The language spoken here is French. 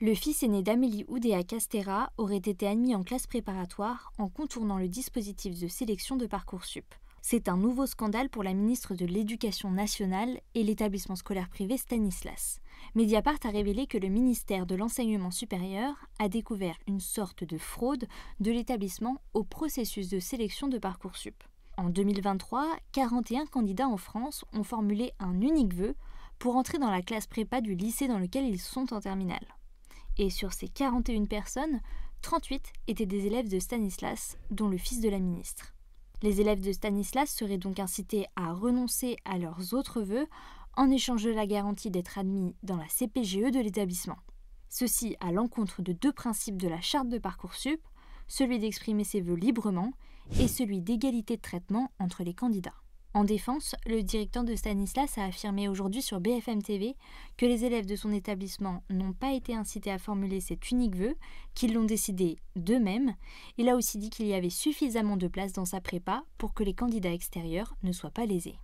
Le fils aîné d'Amélie Oudéa Castera aurait été admis en classe préparatoire en contournant le dispositif de sélection de Parcoursup. C'est un nouveau scandale pour la ministre de l'Éducation nationale et l'établissement scolaire privé Stanislas. Mediapart a révélé que le ministère de l'Enseignement supérieur a découvert une sorte de fraude de l'établissement au processus de sélection de Parcoursup. En 2023, 41 candidats en France ont formulé un unique vœu pour entrer dans la classe prépa du lycée dans lequel ils sont en terminale. Et sur ces 41 personnes, 38 étaient des élèves de Stanislas, dont le fils de la ministre. Les élèves de Stanislas seraient donc incités à renoncer à leurs autres vœux en échange de la garantie d'être admis dans la CPGE de l'établissement. Ceci à l'encontre de deux principes de la charte de Parcoursup, celui d'exprimer ses vœux librement et celui d'égalité de traitement entre les candidats. En défense, le directeur de Stanislas a affirmé aujourd'hui sur BFM TV que les élèves de son établissement n'ont pas été incités à formuler cet unique vœu, qu'ils l'ont décidé d'eux-mêmes. Il a aussi dit qu'il y avait suffisamment de place dans sa prépa pour que les candidats extérieurs ne soient pas lésés.